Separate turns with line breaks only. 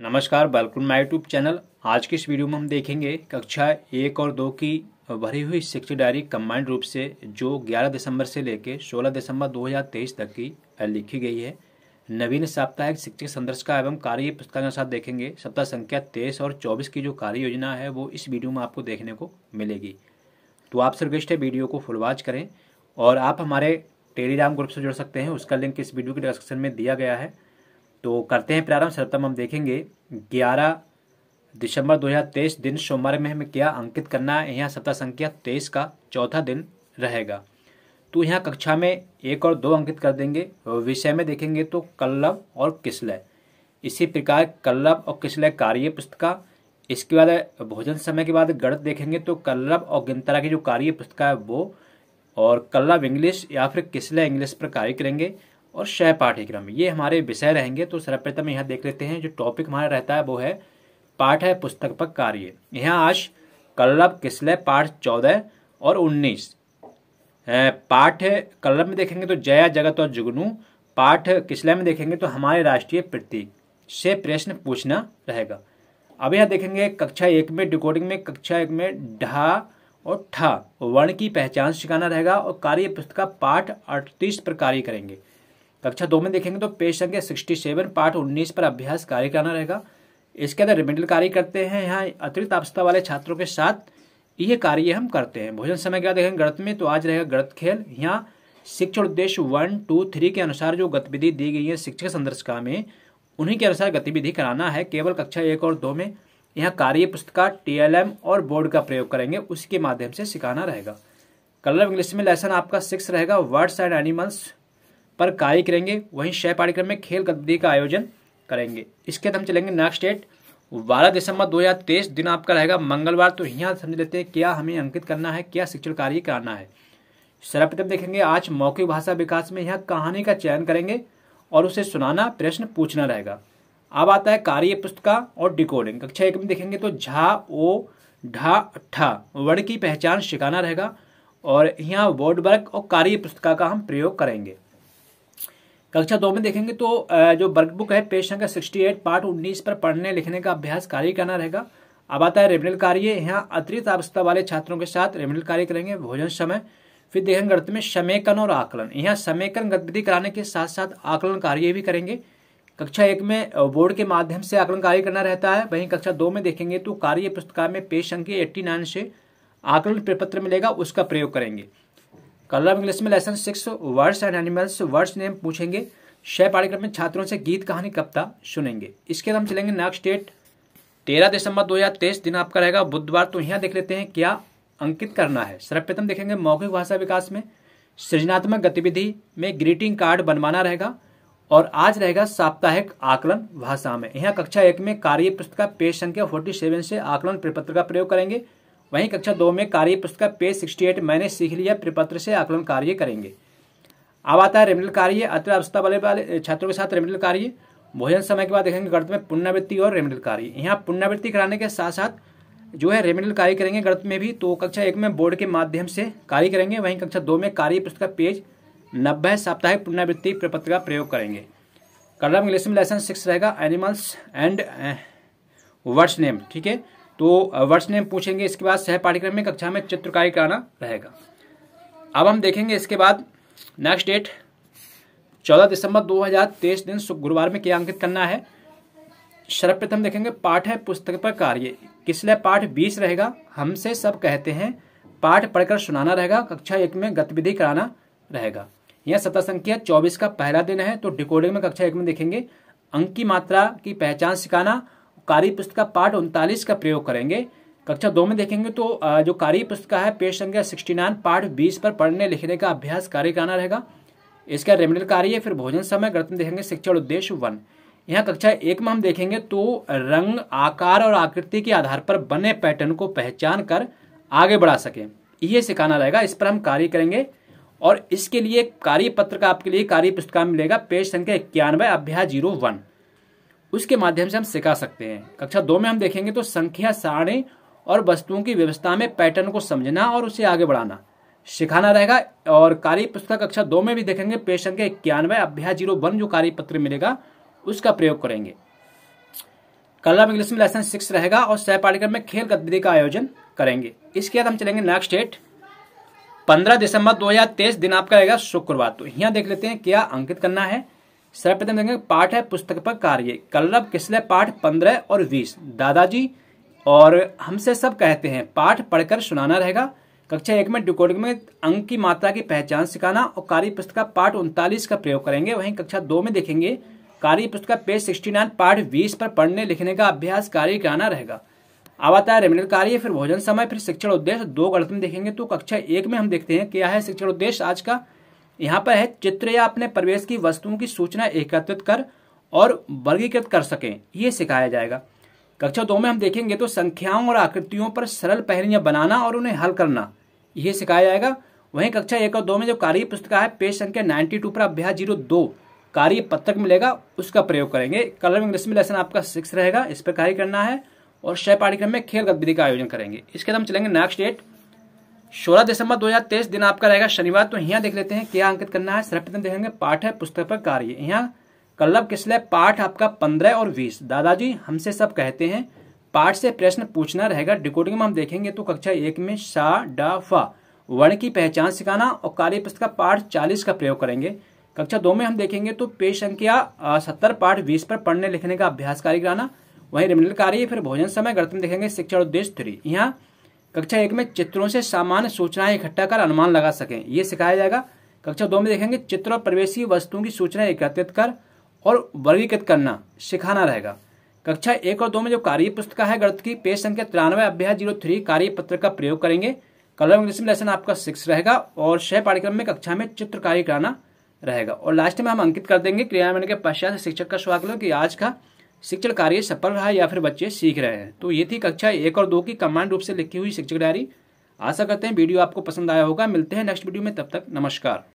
नमस्कार welcome my YouTube channel आज के इस वीडियो में हम देखेंगे कक्षा एक और दो की भरी हुई शिक्षक डायरी कम्बाइंड रूप से जो 11 दिसंबर से लेकर 16 दिसंबर 2023 तक की लिखी गई है नवीन साप्ताहिक शिक्षक संदर्श का एवं कार्य पुस्तक के साथ देखेंगे सप्ताह संख्या तेईस और चौबीस की जो कार्य योजना है वो इस वीडियो में आपको देखने को मिलेगी तो आप रिक्वेस्ट वीडियो को फुलवाच करें और आप हमारे टेलीग्राम ग्रुप से जुड़ सकते हैं उसका लिंक इस वीडियो के डिस्क्रिप्शन में दिया गया है तो करते हैं प्रारंभ सर्वप्रथम हम देखेंगे ग्यारह दिसंबर 2023 दिन सोमवार में हमें क्या अंकित करना है यहाँ सप्ताह संख्या तेईस का चौथा दिन रहेगा तो यहाँ कक्षा में एक और दो अंकित कर देंगे विषय में देखेंगे तो कल्लव और किसलय इसी प्रकार कल्लव और किसलय कार्य पुस्तका इसके बाद भोजन समय के बाद गणित देखेंगे तो कल्लव और गिनतरा की जो कार्य पुस्तिका है वो और कल्लव इंग्लिश या फिर किसलय इंग्लिश पर कार्य करेंगे और शय पाठ्यक्रम ये हमारे विषय रहेंगे तो सर्वप्रथम यहाँ देख लेते हैं जो टॉपिक हमारा रहता है वो है पाठ है पुस्तक पर कार्य यहाँ आज कल्लभ किसलय पाठ चौदह और उन्नीस पाठ कल्लभ में देखेंगे तो जया जगत और जुगनू पाठ किसले में देखेंगे तो हमारे राष्ट्रीय प्रतीक से प्रश्न पूछना रहेगा अब यहाँ देखेंगे कक्षा एक में डिकोडिंग में कक्षा एक में ढा और ठा वर्ण की पहचान सिखाना रहेगा और कार्य पुस्तक का पाठ अड़तीस पर कार्य करेंगे कक्षा दो में देखेंगे तो पेज संख्या सिक्सटी सेवन पार्ट उन्नीस पर अभ्यास कार्य करना रहेगा इसके अंदर रिमेंडल कार्य करते हैं यहाँ अतिरिक्त आवश्यकता वाले छात्रों के साथ ये कार्य हम करते हैं भोजन समय क्या देखेंगे गणत में तो आज रहेगा गणत खेल यहाँ शिक्षण उद्देश्य वन टू थ्री के अनुसार जो गतिविधि दी गई है शिक्षक संदर्शिका में उन्हीं के अनुसार गतिविधि कराना है केवल कक्षा एक और दो में यहाँ कार्य पुस्तिका टीएलएम और बोर्ड का प्रयोग करेंगे उसके माध्यम से सिखाना रहेगा कलर ऑफ इंग्लिश में लेसन आपका सिक्स रहेगा वर्ड्स एंड एनिमल्स पर कार्य करेंगे वहीं शह पाठ्यक्रम में खेल गतिविधि का आयोजन करेंगे इसके बाद हम चलेंगे नेक्स्ट डेट बारह दिसंबर दो हज़ार तेईस दिन आपका रहेगा मंगलवार तो यहाँ समझ लेते हैं क्या हमें अंकित करना है क्या शिक्षण कार्य कराना है सर्वप्रथम देखेंगे आज मौखिक भाषा विकास में यहाँ कहानी का चयन करेंगे और उसे सुनाना प्रश्न पूछना रहेगा अब आता है कार्य पुस्तिका और डिकोडिंग कक्षा एक में देखेंगे तो झा ओ ढा ठा वर्ण की पहचान सिखाना रहेगा और यहाँ वर्ड वर्क और कार्य पुस्तिका का हम प्रयोग करेंगे कक्षा दो में देखेंगे तो जो बुक है पेज संख्या सिक्सटी एट पार्ट उन्नीस पर पढ़ने लिखने का अभ्यास कार्य करना रहेगा अब आता है रेमिनल कार्य यहाँ अतिरिक्त आवश्यकता वाले छात्रों के साथ रेमिनल कार्य करेंगे भोजन समय फिर देखेंगे गणित में समेकन और आकलन यहाँ समेकन गतिविधि कराने के साथ साथ आकलन कार्य भी करेंगे कक्षा एक में बोर्ड के माध्यम से आकलन कार्य करना रहता है वहीं कक्षा दो में देखेंगे तो कार्य पुस्तक में पेश संख्या एट्टी नाइन से आकलन प्रपत्र मिलेगा उसका प्रयोग करेंगे कलर ऑफ इंग्लिश में lesson six words and animals words name पूछेंगे छह पाठ्यक्रम में छात्रों से गीत कहानी कविता सुनेंगे इसके बाद हम चलेंगे नेक्स्ट डेट तेरह दिसंबर दो हजार तेईस दिन आपका रहेगा बुधवार तो यहाँ देख लेते हैं क्या अंकित करना है सर्वप्रथम देखेंगे मौखिक भाषा विकास में सृजनात्मक गतिविधि में ग्रीटिंग कार्ड बनवाना रहेगा और आज रहेगा साप्ताहिक आकलन भाषा में यहाँ कक्षा एक में कार्य पुस्तक पेज संख्या फोर्टी सेवन से आकलन प्रपत्र का प्रयोग करेंगे वहीं कक्षा दो में कार्य पुस्तक का पेज सिक्सटी एट मैंने सीख लिया प्रपत्र से आकलन कार्य करेंगे अब आता है रेमिडल कार्य अति अवस्था वाले वाले छात्रों के साथ रेमिडल कार्य भोजन समय के बाद देखेंगे गणित में पुनरावृत्ति और रेमिडल कार्य यहाँ पुनरावृत्ति कराने के साथ साथ जो है रेमिडल कार्य करेंगे गणित में भी तो कक्षा एक में बोर्ड के माध्यम से कार्य करेंगे वहीं कक्षा दो में कार्य पुस्तक का पेज नब्बे साप्ताहिक पुनरावृत्ति प्रपत्र का प्रयोग करेंगे कलम इंग्लिश में लेसन सिक्स रहेगा एनिमल्स एंड वर्ड्स नेम ठीक है तो वर्ष नेम पूछेंगे इसके बाद सह पाठ्यक्रम में कक्षा में चित्रकारी कराना रहेगा अब हम देखेंगे इसके बाद नेक्स्ट डेट चौदह दिसंबर 2023 दिन गुरुवार में क्या अंकित करना है सर्वप्रथम देखेंगे पाठ है पुस्तक पर कार्य किसले पाठ बीस रहेगा हमसे सब कहते हैं पाठ पढ़कर सुनाना रहेगा कक्षा एक में गतिविधि कराना रहेगा यह सतह संख्या चौबीस का पहला दिन है तो डिकोडिंग में कक्षा एक में देखेंगे अंक की मात्रा की पहचान सिखाना कार्य पुस्तिका पार्ट उनतालीस का प्रयोग करेंगे कक्षा दो में देखेंगे तो जो कार्य पुस्तिका है पेज संख्या सिक्सटी नाइन पार्ट बीस पर पढ़ने लिखने का अभ्यास कार्य कराना रहेगा इसका रेमिडल कार्य फिर भोजन समय ग्रंथ में देखेंगे शिक्षण उद्देश्य वन यहाँ कक्षा एक में हम देखेंगे तो रंग आकार और आकृति के आधार पर बने पैटर्न को पहचान कर आगे बढ़ा सके ये सिखाना रहेगा इस पर हम कार्य करेंगे और इसके लिए कार्य पत्र का आपके लिए कार्य पुस्तक मिलेगा पेज संख्या इक्यानवे अभ्यास जीरो वन उसके माध्यम से हम सिखा सकते हैं कक्षा दो में हम देखेंगे तो संख्या सारणी और वस्तुओं की व्यवस्था में पैटर्न को समझना और उसे आगे बढ़ाना सिखाना रहेगा और कार्य पुस्तक कक्षा दो में भी देखेंगे पेश संख्या इक्यानवे अभ्यास जीरो वन जो कार्य पत्र मिलेगा उसका प्रयोग करेंगे कल इंग्लिश में लेसन सिक्स रहेगा और सह पाठ्यक्रम में खेल गतिविधि का आयोजन करेंगे इसके बाद हम चलेंगे नेक्स्ट डेट पंद्रह दिसंबर दो हजार तेईस दिन आपका रहेगा शुक्रवार तो यहाँ देख लेते हैं क्या अंकित करना है सर्वप्रथम देखेंगे पाठ है पुस्तक पर कार्य कल्लभ किसले पाठ पंद्रह और बीस दादाजी और हमसे सब कहते हैं पाठ पढ़कर सुनाना रहेगा कक्षा एक में डिकोडिंग में अंक की मात्रा की पहचान सिखाना और कार्य पुस्तक का पाठ उनतालीस का प्रयोग करेंगे वहीं कक्षा दो में देखेंगे कार्य पुस्तक का पेज सिक्सटी नाइन पाठ बीस पर पढ़ने लिखने का अभ्यास कार्य कराना रहेगा अब आता है रेमिनल कार्य फिर भोजन समय फिर शिक्षण उद्देश्य दो गणित में देखेंगे तो कक्षा एक में हम देखते हैं क्या है शिक्षण उद्देश्य आज का यहाँ पर है चित्र या अपने प्रवेश की वस्तुओं की सूचना एकत्रित कर और वर्गीकृत कर सकें ये सिखाया जाएगा कक्षा दो में हम देखेंगे तो संख्याओं और आकृतियों पर सरल पहरियाँ बनाना और उन्हें हल करना ये सिखाया जाएगा वहीं कक्षा एक और दो में जो कार्य पुस्तक है पेज संख्या नाइन्टी टू पर अभ्यास जीरो दो कार्य पत्रक मिलेगा उसका प्रयोग करेंगे कलर इंग्लिश लेसन आपका सिक्स रहेगा इस पर कार्य करना है और शय पाठ्यक्रम में खेल गतिविधि का आयोजन करेंगे इसके बाद हम चलेंगे नेक्स्ट डेट सोलह दिसंबर 2023 दिन आपका रहेगा शनिवार तो यहाँ देख लेते हैं क्या अंकित करना है सर्वप्रथम देखेंगे पाठ है पुस्तक पर कार्य यहाँ कल्लभ किसले पाठ आपका पंद्रह और बीस दादाजी हमसे सब कहते हैं पाठ से प्रश्न पूछना रहेगा डिकोडिंग में हम देखेंगे तो कक्षा एक में सा डा फा वर्ण की पहचान सिखाना और कार्य पुस्तक का पाठ चालीस का प्रयोग करेंगे कक्षा दो में हम देखेंगे तो पे संख्या सत्तर पाठ बीस पर पढ़ने लिखने का अभ्यास कार्य कराना वहीं रिमिनल कार्य फिर भोजन समय गणतंत्र देखेंगे शिक्षा उद्देश्य थ्री यहाँ कक्षा एक में चित्रों से सामान्य सूचनाएं इकट्ठा कर अनुमान लगा सकें ये सिखाया जाएगा कक्षा दो में देखेंगे चित्र और प्रवेशी वस्तुओं की सूचना एकत्रित कर और वर्गीकृत करना सिखाना रहेगा कक्षा एक और दो में जो कार्य पुस्तक है गणित की पेज संख्या तिरानवे अभ्यास जीरो थ्री कार्य पत्र का प्रयोग करेंगे कलर इंग्लिश में लेसन आपका सिक्स रहेगा और छह पाठ्यक्रम में कक्षा में चित्र कार्य कराना रहेगा और लास्ट में हम अंकित कर देंगे क्रियान्वयन के पश्चात शिक्षक का स्वागत कि आज का शिक्षण कार्य सफल रहा या फिर बच्चे सीख रहे हैं तो ये थी कक्षा एक और दो की कमांड रूप से लिखी हुई शिक्षक डायरी आशा करते हैं वीडियो आपको पसंद आया होगा मिलते हैं नेक्स्ट वीडियो में तब तक नमस्कार